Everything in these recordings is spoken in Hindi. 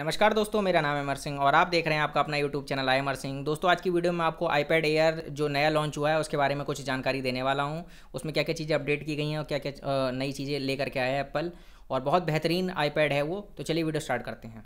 नमस्कार दोस्तों मेरा नाम है अमर सिंह और आप देख रहे हैं आपका अपना YouTube channel I Amar Singh दोस्तों आज की वीडियो में आपको आईपैड एयर जो नया लॉन्च हुआ है उसके बारे में कुछ जानकारी देने वाला हूं उसमें क्या क्या चीज़ें अपडेट की गई हैं और क्या क्या नई चीज़ें लेकर के आया है एप्पल और बहुत बेहतरीन आईपैड है वो तो चलिए वीडियो स्टार्ट करते हैं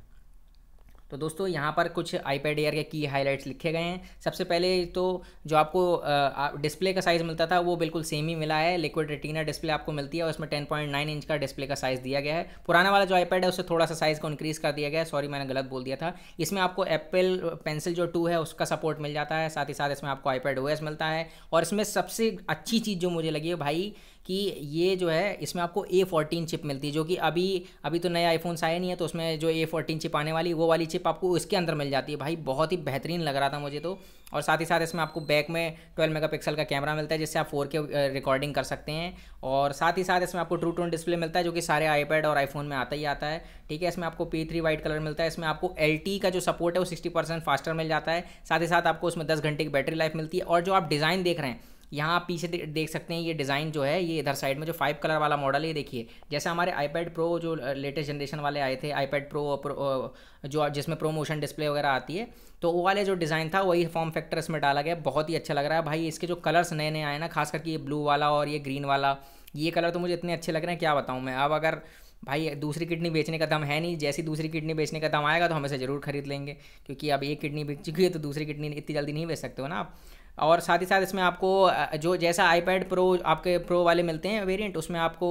तो दोस्तों यहाँ पर कुछ आईपैड एयर के की हाईलाइट्स लिखे गए हैं सबसे पहले तो जो आपको डिस्प्ले का साइज़ मिलता था वो बिल्कुल सेम ही मिला है लिक्विड रेटिना डिस्प्ले आपको मिलती है और इसमें 10.9 इंच का डिस्प्ले का साइज़ दिया गया है पुराना वाला जो आईपैड है उससे थोड़ा सा साइज़ को इंक्रीज़ कर दिया गया है सॉरी मैंने गलत बोल दिया था इसमें आपको एप्पल पेंसिल जो टू है उसका सपोर्ट मिल जाता है साथ ही साथ इसमें आपको आईपैड ओएस मिलता है और इसमें सबसे अच्छी चीज़ जो मुझे लगी है भाई कि ये जो है इसमें आपको ए चिप मिलती है जो कि अभी अभी तो नए आईफोन्स आए नहीं है तो उसमें जो ए चिप आने वाली वो वाली चिप स्कॉलरशिप आपको इसके अंदर मिल जाती है भाई बहुत ही बेहतरीन लग रहा था मुझे तो और साथ ही साथ इसमें आपको बैक में 12 मेगापिक्सल का कैमरा मिलता है जिससे आप 4K रिकॉर्डिंग uh, कर सकते हैं और साथ ही साथ इसमें आपको ट्रू टोन डिस्प्ले मिलता है जो कि सारे आईपैड और आईफोन में आता ही आता है ठीक है इसमें आपको पी थ्री वाइट कलर मिलता है इसमें आपको एल का जो सपोर्ट है वो सिक्सटी फास्टर मिल जाता है साथ ही साथ आपको उसमें दस घंटे की बैटरी लाइफ मिलती है और जो आप डिज़ाइन देख रहे हैं यहाँ आप पीछे देख सकते हैं ये डिज़ाइन जो है ये इधर साइड में जो फाइव कलर वाला मॉडल है ये देखिए जैसे हमारे आईपैड प्रो जो लेटेस्ट जनरेशन वाले आए थे आईपैड प्रो, प्रो जो जिसमें प्रोमोशन डिस्प्ले वगैरह आती है तो वो वाले जो डिज़ाइन था वही फॉर्म फैक्टर इसमें डाला गया बहुत ही अच्छा लग रहा है भाई इसके जो कलर्स नए नए आए ना खास करके ये ब्लू वाला और ये ग्रीन वाला ये कलर तो मुझे इतने अच्छे लग रहे हैं क्या बताऊँ मैं अब अगर भाई दूसरी किडनी बेचने का दम है नहीं जैसी दूसरी किडनी बेचने का दम आएगा तो हम इसे ज़रूर खरीद लेंगे क्योंकि अब एक किडनी बेच चुकी है तो दूसरी किडनी इतनी जल्दी नहीं बेच सकते हो ना आप और साथ ही साथ इसमें आपको जो जैसा आईपैड प्रो आपके प्रो वाले मिलते हैं वेरिएंट उसमें आपको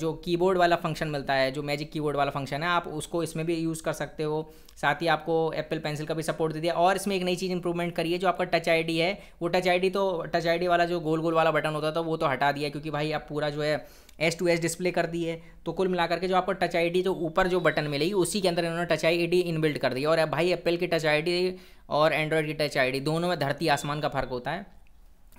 जो कीबोर्ड वाला फंक्शन मिलता है जो मैजिक कीबोर्ड वाला फंक्शन है आप उसको इसमें भी यूज़ कर सकते हो साथ ही आपको एप्पल पेंसिल का भी सपोर्ट दे दिया और इसमें एक नई चीज़ इंप्रूवमेंट करी है जो आपका टच आई है वो टच आई तो टच आई वाला जो गोल गोल वाला बटन होता था वो तो हटा दिया क्योंकि भाई आप पूरा जो है एस टू एस डिस्प्ले कर दी है तो कुल मिलाकर के जो आपको टच आई जो ऊपर जो बटन मिलेगी उसी के अंदर इन्होंने टच आई इनबिल्ट कर दी और भाई एप्पल की टच आई और एंड्रॉयड की टच आईडी दोनों में धरती आसमान का फर्क होता है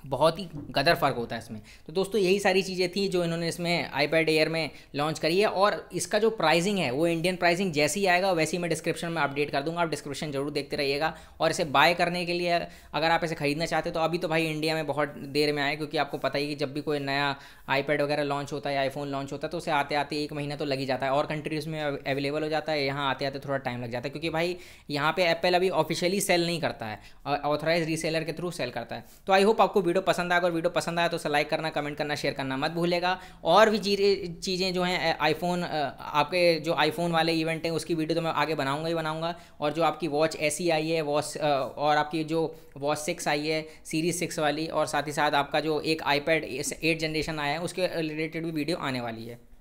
बहुत ही गदर फ़र्क होता है इसमें तो दोस्तों यही सारी चीज़ें थी जो इन्होंने इसमें आईपैड एयर में लॉन्च करी है और इसका जो प्राइसिंग है वो इंडियन प्राइसिंग जैसी ही आएगा वैसी मैं डिस्क्रिप्शन में अपडेट कर दूंगा आप डिस्क्रिप्शन जरूर देखते रहिएगा और इसे बाय करने के लिए अगर आप इसे खरीदना चाहते तो अभी तो भाई इंडिया में बहुत देर में आए क्योंकि आपको पता ही कि जब भी कोई नया आईपैड वगैरह लॉन्च होता है आईफोन लॉन्च होता है तो उसे आते आते एक महीना तो लग ही जाता है और कंट्रीज़ में अवेलेबल हो जाता है यहाँ आते आते थोड़ा टाइम लग जाता है क्योंकि भाई यहाँ पर एप्पल अभी ऑफिशियली सेल नहीं करता है ऑथोराइज ऑथराइज रीसेलर के थ्रू सेल करता है तो आई होप आपको वीडियो पसंद आया अगर वीडियो पसंद आया तो उसे लाइक करना कमेंट करना शेयर करना मत भूलेगा और भी चीज़ें जो हैं आईफोन आपके जो आईफोन वाले इवेंट हैं उसकी वीडियो तो मैं आगे बनाऊंगा ही बनाऊंगा और जो आपकी वॉच ऐसी आई है वॉच और आपकी जो वॉच सिक्स आई है सीरीज सिक्स वाली और साथ ही साथ आपका जो एक आईपैड एट जनरेशन आया है उसके रिलेटेड भी वीडियो आने वाली है